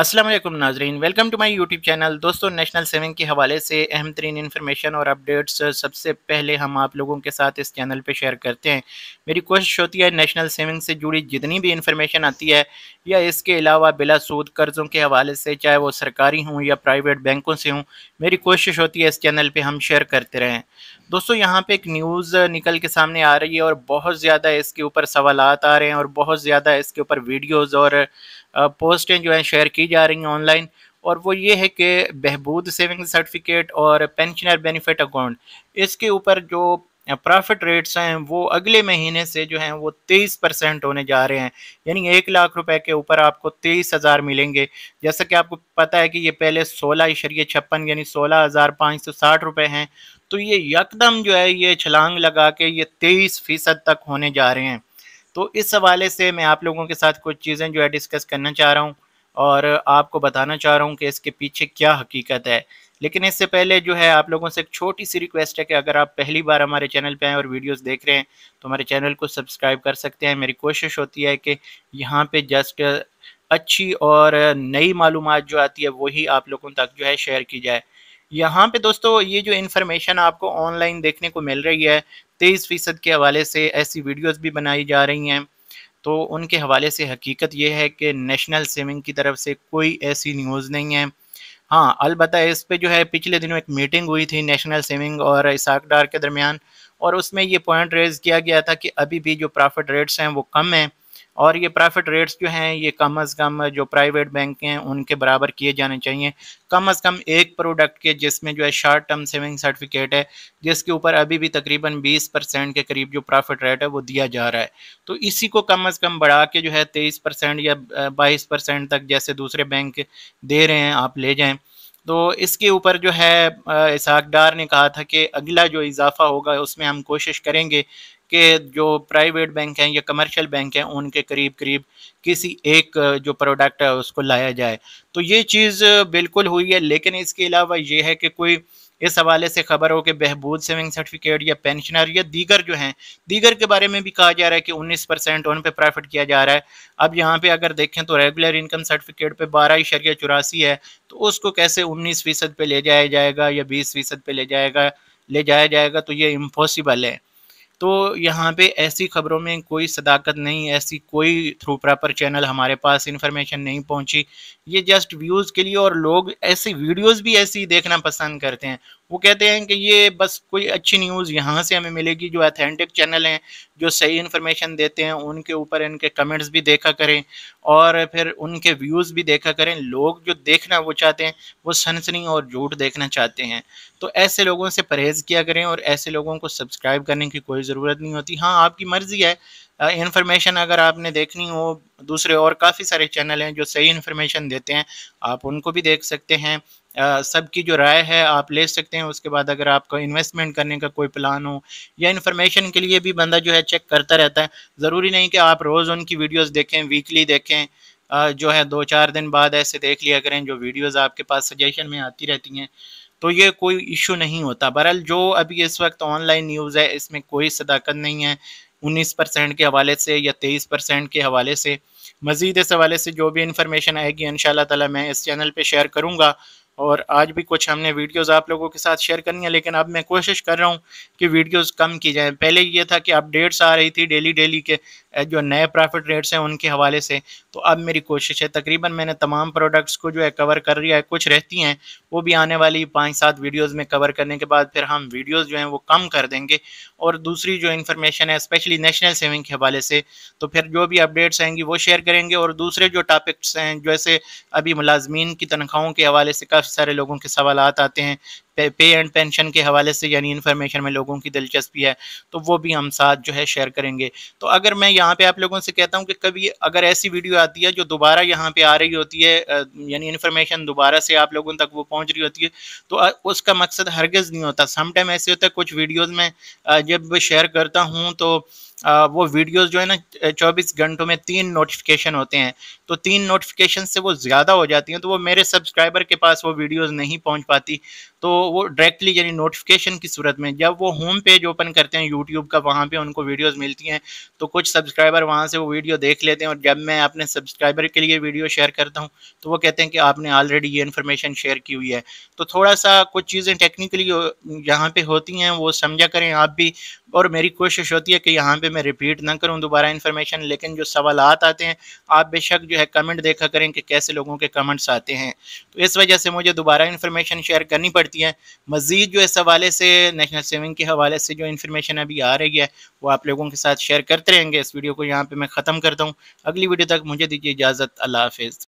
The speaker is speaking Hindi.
असलम नाजरीन welcome to my YouTube channel दोस्तों नेशनल सेविंग के हवाले से अहम तरीन इन्फॉर्मेशन और अपडेट्स सबसे पहले हम आप लोगों के साथ इस चैनल पे शेयर करते हैं मेरी कोशिश होती है नेशनल सेविंग से जुड़ी जितनी भी इन्फॉर्मेशन आती है या इसके अलावा बिला सूद कर्ज़ों के हवाले से चाहे वो सरकारी हों या प्राइवेट बैंकों से हों मेरी कोशिश होती है इस चैनल पर हम शेयर करते रहें दोस्तों यहाँ पर एक न्यूज़ निकल के सामने आ रही है और बहुत ज़्यादा इसके ऊपर सवाल आ रहे हैं और बहुत ज़्यादा इसके ऊपर वीडियोज़ और पोस्टें जो हैं शेयर की जा रही हैं ऑनलाइन और वो ये है कि बहबूद सेविंग सर्टिफिकेट और पेंशनर बेनिफिट अकाउंट इसके ऊपर जो प्रॉफिट रेट्स हैं वो अगले महीने से जो हैं वो तेईस परसेंट होने जा रहे हैं यानी एक लाख रुपए के ऊपर आपको तेईस हज़ार मिलेंगे जैसा कि आपको पता है कि ये पहले सोलह इशरिया छप्पन यानी सोलह हज़ार पाँच सौ साठ रुपये हैं तो ये यकदम जो है ये छलांग लगा के ये तेईस फ़ीसद तक होने जा रहे हैं तो इस हवाले से मैं आप लोगों के साथ कुछ चीज़ें जो है डिस्कस करना चाह रहा हूँ और आपको बताना चाह रहा हूँ कि इसके पीछे क्या हकीकत है लेकिन इससे पहले जो है आप लोगों से एक छोटी सी रिक्वेस्ट है कि अगर आप पहली बार हमारे चैनल पे हैं और वीडियोस देख रहे हैं तो हमारे चैनल को सब्सक्राइब कर सकते हैं मेरी कोशिश होती है कि यहाँ पे जस्ट अच्छी और नई मालूम जो आती है वही आप लोगों तक जो है शेयर की जाए यहाँ पे दोस्तों ये जो इन्फॉर्मेशन आपको ऑनलाइन देखने को मिल रही है तेईस फीसद के हवाले से ऐसी वीडियोस भी बनाई जा रही हैं तो उनके हवाले से हकीकत ये है कि नेशनल सेविंग की तरफ से कोई ऐसी न्यूज़ नहीं है हाँ अलबत् इस पर जो है पिछले दिनों एक मीटिंग हुई थी नेशनल सेविंग और इसाक डार के दरमियान और उसमें ये पॉइंट रेज किया गया था कि अभी भी जो प्रॉफिट रेट्स हैं वो कम हैं और ये प्रॉफिट रेट्स जो हैं ये कम अज़ कम जो प्राइवेट बैंक हैं उनके बराबर किए जाने चाहिए कम अज़ कम एक प्रोडक्ट के जिसमें जो है शॉर्ट टर्म सेविंग सर्टिफिकेट है जिसके ऊपर अभी भी तकरीबन 20 परसेंट के करीब जो प्रॉफिट रेट है वो दिया जा रहा है तो इसी को कम अज़ कम बढ़ा के जो है तेईस परसेंट या बाईस परसेंट तक जैसे दूसरे बैंक दे रहे हैं आप ले जाएँ तो इसके ऊपर जो है इसाकडार ने कहा था कि अगला जो इजाफा होगा उसमें हम कोशिश करेंगे के जो प्राइवेट बैंक हैं या कमर्शियल बैंक हैं उनके करीब करीब किसी एक जो प्रोडक्ट है उसको लाया जाए तो ये चीज़ बिल्कुल हुई है लेकिन इसके अलावा ये है कि कोई इस हवाले से खबर हो कि बहबूद सेविंग सर्टिफिकेट या पेंशनर या दीगर जो हैं दीगर के बारे में भी कहा जा रहा है कि 19 परसेंट उन पर प्रॉफिट किया जा रहा है अब यहाँ पे अगर देखें तो रेगुलर इनकम सर्टिफिकेट पे बारह इशरिया चौरासी है तो उसको कैसे उन्नीस फ़ीसद पे ले जाया जाएगा या बीस फ़ीसद पे ले जाएगा ले जाया जाएगा तो ये इम्पॉसिबल है तो यहाँ पे ऐसी खबरों में कोई सदाकत नहीं ऐसी कोई थ्रू प्रॉपर चैनल हमारे पास इंफॉर्मेशन नहीं पहुँची ये जस्ट व्यूज़ के लिए और लोग ऐसी वीडियोज़ भी ऐसी देखना पसंद करते हैं वो कहते हैं कि ये बस कोई अच्छी न्यूज़ यहाँ से हमें मिलेगी जो अथेंटिक चैनल हैं जो सही इन्फॉर्मेशन देते हैं उनके ऊपर इनके कमेंट्स भी देखा करें और फिर उनके व्यूज़ भी देखा करें लोग जो देखना वो चाहते हैं वो सनसनी और झूठ देखना चाहते हैं तो ऐसे लोगों से परहेज़ किया करें और ऐसे लोगों को सब्सक्राइब करने की कोई ज़रूरत नहीं होती हाँ आपकी मर्ज़ी है इन्फॉर्मेशन अगर आपने देखनी हो दूसरे और काफ़ी सारे चैनल हैं जो सही इन्फॉर्मेशन देते हैं आप उनको भी देख सकते हैं सबकी जो राय है आप ले सकते हैं उसके बाद अगर आपका इन्वेस्टमेंट करने का कोई प्लान हो या इन्फॉर्मेशन के लिए भी बंदा जो है चेक करता रहता है ज़रूरी नहीं कि आप रोज़ उनकी वीडियोस देखें वीकली देखें जो है दो चार दिन बाद ऐसे देख लिया करें जो वीडियोस आपके पास सजेशन में आती रहती हैं तो ये कोई इशू नहीं होता बहरहाल जो अभी इस वक्त ऑनलाइन न्यूज़ है इसमें कोई सदाकत नहीं है उन्नीस परसेंट के हवाले से या तेईस परसेंट के हवाले से मज़ीद इस हवाले से जो भी इंफॉर्मेशन आएगी इन ताला मैं इस चैनल पर शेयर करूँगा और आज भी कुछ हमने वीडियोस आप लोगों के साथ शेयर करनी है लेकिन अब मैं कोशिश कर रहा हूँ कि वीडियोस कम की जाए पहले ये था कि अपडेट्स आ रही थी डेली डेली के जो नए प्रॉफिट रेट्स हैं उनके हवाले से तो अब मेरी कोशिश है तकरीबन मैंने तमाम प्रोडक्ट्स को जो है कवर कर लिया है कुछ रहती हैं वो भी आने वाली पाँच सात वीडियोज़ में कवर करने के बाद फिर हम वीडियोज़ जो हैं वो कम कर देंगे और दूसरी जो इन्फॉर्मेशन है स्पेशली नेशनल सेविंग के हवाले से तो फिर जो भी अपडेट्स आएंगी वो शेयर करेंगे और दूसरे जो टॉपिक्स हैं जैसे अभी मुलाजमीन की तनख्वाहों के हवाले से काफ़ी सारे लोगों के सवाल आते हैं पे, एंड पेंशन के हवाले से यानी इन्फॉर्मेशन में लोगों की दिलचस्पी है तो वो भी हम साथ जो है शेयर करेंगे तो अगर मैं यहाँ पे आप लोगों से कहता हूँ कि कभी अगर ऐसी वीडियो आती है जो दोबारा यहाँ पे आ रही होती है यानी इन्फॉर्मेशन दोबारा से आप लोगों तक वो पहुँच रही होती है तो उसका मकसद हरगज़ नहीं होता समटाइम ऐसे होता है कुछ वीडियोज़ में जब शेयर करता हूँ तो वो वीडियोस जो है ना 24 घंटों में तीन नोटिफिकेशन होते हैं तो तीन नोटिफिकेशन से वो ज़्यादा हो जाती हैं तो वो मेरे सब्सक्राइबर के पास वो वीडियोस नहीं पहुंच पाती तो वो डायरेक्टली यानी नोटिफिकेशन की सूरत में जब वो होम पेज ओपन करते हैं यूट्यूब का वहाँ पर उनको वीडियोज़ मिलती हैं तो कुछ सब्सक्राइबर वहाँ से वो वीडियो देख लेते हैं और जब मैं अपने सब्सक्राइबर के लिए वीडियो शेयर करता हूँ तो वो कहते हैं कि आपने ऑलरेडी ये इन्फॉर्मेशन शेयर की हुई है तो थोड़ा सा कुछ चीज़ें टेक्निकली यहाँ पर होती हैं वो समझा करें आप भी और मेरी कोशिश होती है कि यहाँ पे मैं रिपीट ना करूँ दोबारा इन्फॉर्मेशन लेकिन जो सवाल आते हैं आप बेशक जो है कमेंट देखा करें कि कैसे लोगों के कमेंट्स आते हैं तो इस वजह से मुझे दोबारा इन्फॉर्मेशन शेयर करनी पड़ती है मज़ीद जो इस हवाले से नेशनल सेविंग के हवाले से जो इन्फॉर्मेशन अभी आ रही है वो आप लोगों के साथ शेयर करते रहेंगे इस वीडियो को यहाँ पर मैं ख़त्म करता हूँ अगली वीडियो तक मुझे दीजिए इजाज़त अल्लाह हाफिज़